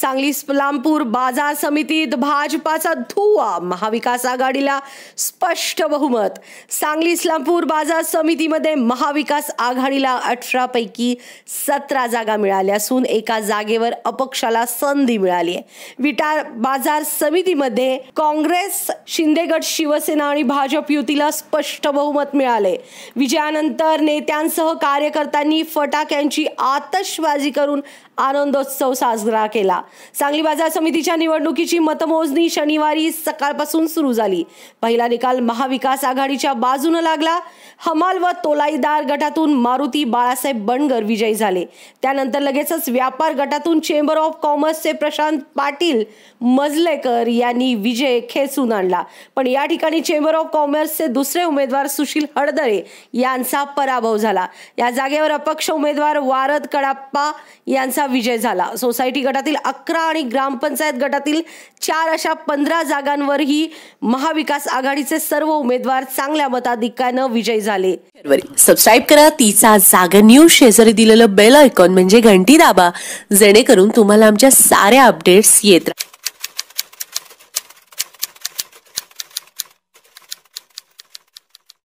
सांगली इस्लामपूर बाजार समितीत भाजपाचा धुवा महाविकास आघाडीला स्पष्ट बहुमत सांगली इस्लामपूर बाजार समितीमध्ये महाविकास आघाडीला अठरा पैकी सतरा जागा मिळाल्या असून एका जागेवर अपक्षाला संधी मिळाली आहे विटा बाजार समितीमध्ये काँग्रेस शिंदेगड शिवसेना आणि भाजप युतीला स्पष्ट बहुमत मिळाले विजयानंतर नेत्यांसह कार्यकर्त्यांनी फटाक्यांची आतषबाजी करून आनंदोत्सव साजरा केला सांगली बाजार समितीच्या निवडणुकीची मतमोजणी शनिवारी सकाळपासून सुरू झाली पहिला निकाल महाविकास आघाडीच्या बाजूने लागला हमाल व तोलाईदार गटातून मारुती बाळासाहेब बनगर विजयी झाले त्यानंतर लगेचच व्यापार गटातून चेंबर ऑफ कॉमर्सचे प्रशांत पाटील मजलेकर यांनी विजय खेचून आणला पण या ठिकाणी चेंबर ऑफ कॉमर्सचे दुसरे उमेदवार सुशील हडदळे यांचा पराभव झाला या जागेवर अपक्ष उमेदवार वारद कडाप्पा यांचा विजय झाला सोसायटी गटातील अकरा आणि ग्रामपंचायत गटातील चार अशा पंधरा जागांवरही महाविकास आघाडीचे सर्व उमेदवार चांगल्या मताधिक्यानं विजयी झाले सबस्क्राईब करा तिचा जागा न्यूज शेजारी दिलेलं बेल आयकॉन म्हणजे घंटी दाबा जेणेकरून तुम्हाला आमच्या साऱ्या अपडेट्स येत